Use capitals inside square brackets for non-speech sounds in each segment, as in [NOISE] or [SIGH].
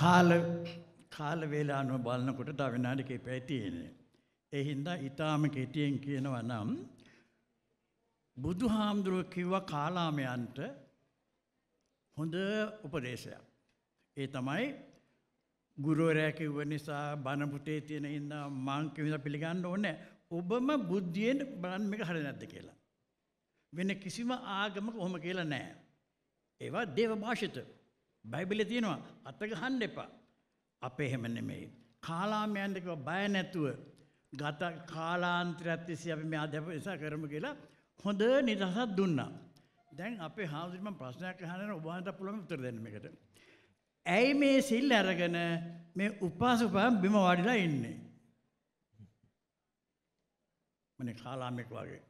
කාල කාල වේලානුව බලන්නකොට තව විනාඩික පැතියෙන්නේ. ඒ හින්දා ඊටාම කෙටියෙන් කියනවා නම් බුදුහාමුදුරුව කිව්ව කාලාමයන්ට හොඳ උපදේශයක්. ඒ තමයි ගුරුවරයා කිව්ව නිසා බණ පුතේ තියෙන හින්දා මං කිව්ව පිළිගන්න ඕනේ. ඔබම බුද්ධියෙන් බලන්න මේක හරිය නැද්ද කියලා. වෙන කිසිම ආගමක ඔහොම කියලා නැහැ. ඒවා දේව භාෂිත. බයිබලේ තියෙනවා අත ගහන්න එපා. අපේ එහෙම නෙමෙයි. කාලාමයන්ට බය නැතුව ගත කාලාන්තරයත් තිස්සේ අපි මේ අධ්‍යාපනය කරමු කියලා හොඳ නිදහසක් දුන්නා. දැන් අපේ හාමුදුරුවෝ මම ප්‍රශ්නයක් අහනවා ඔබ වහන්සේට පුළුවන් උත්තර දෙන්න මේකට. ඇයි මේ සිල් අරගෙන මේ උපාසකයන් බිම වඩිලා ඉන්නේ? මනේ කාලාමෙක් වගේ.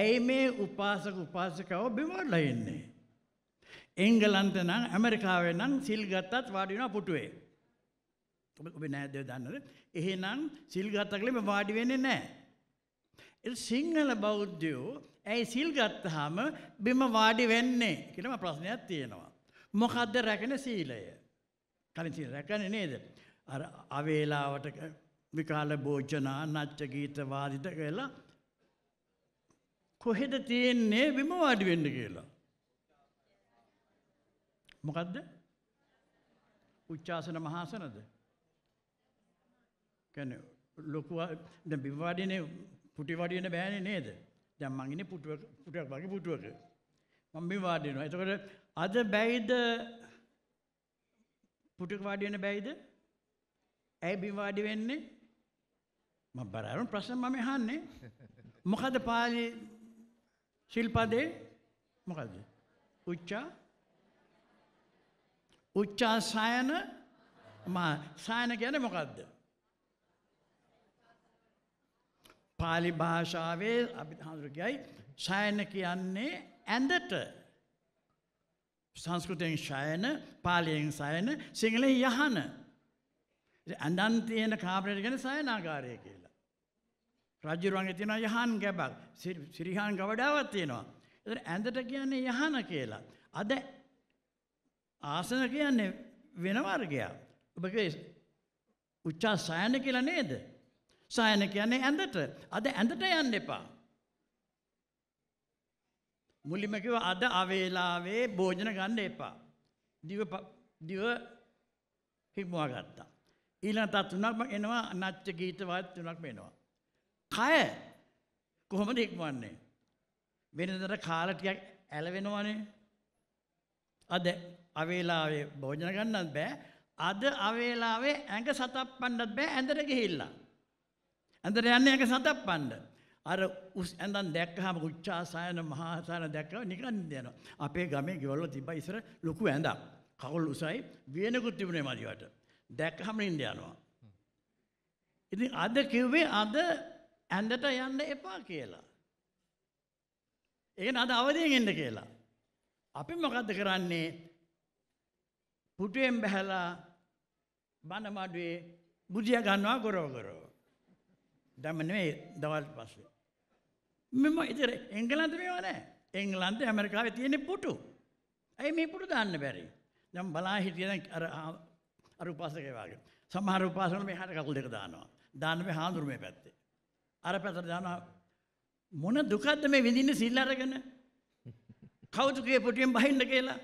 ඇයි මේ උපාසක උපාසිකාව බිම වඩිලා ඉන්නේ? එංගලන්ත නම් ඇමරිකාවෙන් නම් සිල් ගත්තත් වාඩි වෙනවා පුටුවේ. ඔබ ඔබ නෑද දන්නවද? එහෙනම් සිල් ගත්තා කියලා මේ වාඩි වෙන්නේ නෑ. ඒ සිංහල බෞද්ධයෝ ඇයි සිල් ගත්තාම බිම වාඩි වෙන්නේ කියලා ප්‍රශ්නයක් තියෙනවා. මොකද්ද රැකෙන සීලය? කලින් සීල රැකන්නේ නේද? අර අවේලාවට විකාල භෝජනා නච්ච ගීත වාදිත කියලා කොහෙද තියෙන්නේ බිම වාඩි වෙන්න කියලා. මොකක්ද උච්චාසන මහාසනද කැන ලොකු බිවාඩින පුටි වඩියන බෑනේ නේද දැම් මංගින පුටුවක් පුටක් වගේ පුටුවක මං බිවාඩිනවා එතකට අද බැයිද පුටක් වාඩියන බැයිද ඇයි බිවාඩි වෙන්නේ ම බරරුන් ප්‍රශ්න මම හන්නේ මොකද පාලි ශිල්පදේ මොකද උච්චා උච්චාසායන සායන ගැන මොකක්ද. පාලි භාෂාවේ අභිහාදුරකයයි සයන කියන්නේ ඇඳට සංස්කෘතයෙන් ශයන පාලියෙන් සයන සිංහල යහන ඇඳන් තියෙන කාපරයට ගැන සයනාකාරය කියලා. රජරුවන්ගේ තියෙනවා යහන් ගැබක් සිරිහාන් ගවඩාවත් තියෙනවා. ඇඳට කියන්නේ යහන කියලා. අද ආසන කියන්නේ වෙන වර්ගයක්. ඔබගේ උච්චා සයන කියලා නේද? සයන කියන්නේ ඇඳට. අද ඇඳට යන්න එපා. මුලින්ම කිව්වා අද අවේලාවේ භෝජන ගන්න එපා. දිව දිව හිමුවා ගත්තා. ඊළඟ තත් තුනක් එනවා නාට්‍ය ගීත වාද්‍ය තුනක් එනවා. කය කොහොමද ඉක්මවන්නේ? වෙනදට කාලා ටිකක් ඇලවෙනවනේ. අද අවේලාවේ භෝජන ගන්නත් බෑ. අද අවේලාවේ ඇඟ සතප්පන්නත් බෑ ඇඳට ගිහිල්ලා. ඇඳට යන්නේ ඇඟ සතප්පන්න. අර උස් ඇඳන් දැක්කහම උච්චාසයන මහාසයන දැක්කම නිකන් යනවා. අපේ ගමේ ගෙවල්වල තිබ්බ ඉස්සර ලොකු ඇඳක්. කකුල් උසයි වේනකුත් තිබුණේ මදිවට. දැක්කහම නින්ද යනවා. ඉතින් අද කිව්වේ අද ඇඳට යන්න එපා කියලා. ඒක අද අවදියෙන් ඉන්න කියලා. අපි මොකද්ද කරන්නේ? පුටුවෙන් බැහැලා බණමඩුවේ බුදිය ගන්නවා ගොරෝගරෝ. දැමනේ දවල් පස්සේ. මෙම ඉතර එංගලන්ත මේවා නෑ එංගලන්ත ඇමරිකාව තියෙන පුටු. ඇයි මේ පුටු දාන්න බැරි. දම් බලා හිටියන අරුපාසක වගේ සමහර උපාසන මේ හට කකුල් දෙක දානවා. දානම හාදුරුමේ පැත්තේ. අර පැතර දාන මොන දුකක්ද මේ විඳින්න සිල්ලරගෙන කෞතුකේ පුටියෙන් බහින්න කියලා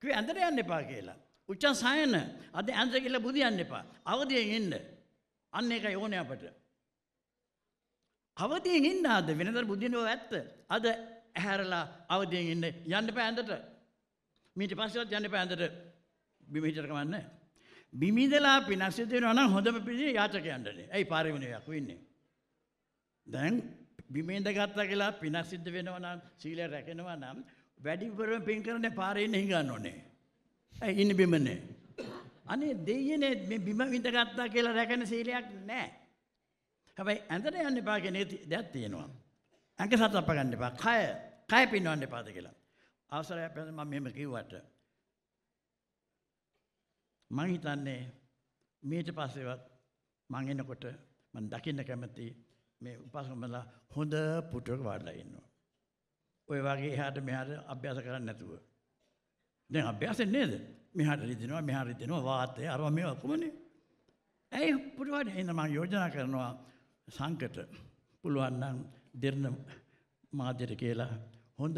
කිව්වේ ඇඳට යන්න එපා කියලා. උච්චන් සයන අද ඇඳට කියලා බුදියන්න එපා. අවදියෙන් ඉන්න. අන්න ඒකයි ඕනේ අපට. අවදියෙන් ඉන්න අද වෙනතර බුදිනව ඇත්ත. අද ඇහැරලා අවදියෙන් ඉන්න යන්න එපා ඇඳට. මීට පස්සෙවත් යන්න එපා ඇඳට. බිමිහිතර කමන්නේ. බිමිදලා පිනක් සිදු වෙනවා නම් හොඳම පිළි යාචකයන්ටනේ. ඇයි පාරමිනියක් වෙන්නේ? දැන් බිමේඳ ගත්තා කියලා පිනක් සිද්ධ වෙනවා නම් සීලය රැකෙනවා නම් වැඩිපුරම පින් කරන්නේ පාරේ ඉන්න හිඟන්න ඕනේ. ඇයි ඉන්න බිමනේ. අනේ දෙයියනේ මේ බිම විඳගත්තා කියලා රැකෙන සීලයක් නැහැ. හැබැයි ඇඳට යන්න එපා කියන දෙයක් තියෙනවා. ඇඟ සතප ගන්න එපා. කය කය පිනවන්න එපාද කියලා. අවසරයක් පෙර මම මෙහෙම කිව්වට මං හිතන්නේ මීට පස්සේවත් මං එනකොට මං දකින්න කැමති මේ උපසමලා හොඳ පුටුවක වාඩිලා ඉන්නවා. ඔය වගේ එහාට මෙහාට අභ්‍යාස කරන්නේ නැතුව. දැන් අභ්‍යාසෙන් නේද? මෙහාට රිදෙනවා, මෙහා රිදෙනවා, වාතය, අරවා මේවා කොමනේ? ඇයි පුළුවන් එහෙනම් මම යෝජනා කරනවා සංකට පුළුවන් නම් දෙරණ මාධ්‍යට කියලා හොඳ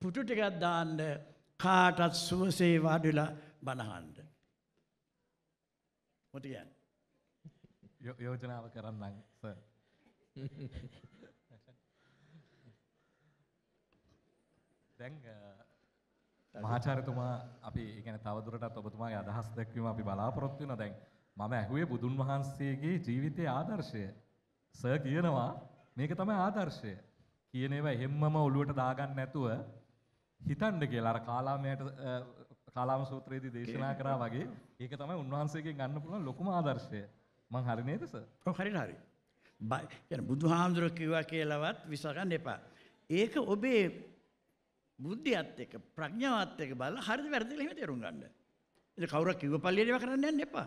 පුටු ටිකක් දාන්න කාටත් සුවසේ වාඩිලා බනහන්න. මොකද කියන්නේ? යෝජනාව කරන්නම් සර්. [LAUGHS] දැන් මහාචාරතුමා අපි ගැන තවදුරටත් ඔබතුමාගේ අදහස් දැක්වීම අපි බලාපොරොත්තු වෙනවා දැන් මම ඇහුවේ බුදුන් වහන්සේගේ ජීවිතයේ ආදර්ශය සර් කියනවා මේක තමයි ආදර්ශය කියන ඒවා එහෙම්මම ඔළුවට දාගන්න නැතුව හිතන්න කියලා අර කාලාමයට කාලාම සූත්‍රයේදී දේශනා කරා වගේ ඒක තමයි උන්වහන්සේගෙන් ගන්න පුළුවන් ලොකුම ආදර්ශය මං හරි නේද සර් ඔව් හරියට හරි බයි කියන බුදුහාමුදුරුවෝ කිව්වා කියලාවත් විශ්වාස කරන්න එපා ඒක ඔබේ බුද්ධියත් එක්ක ප්‍රඥාවත් එක්ක බලලා හරිද වැරදිද එහෙම තේරුම් ගන්න. ඉතින් කවුරක් කිව්ව පල්ලියට ඒවා කරන්න යන්න එපා.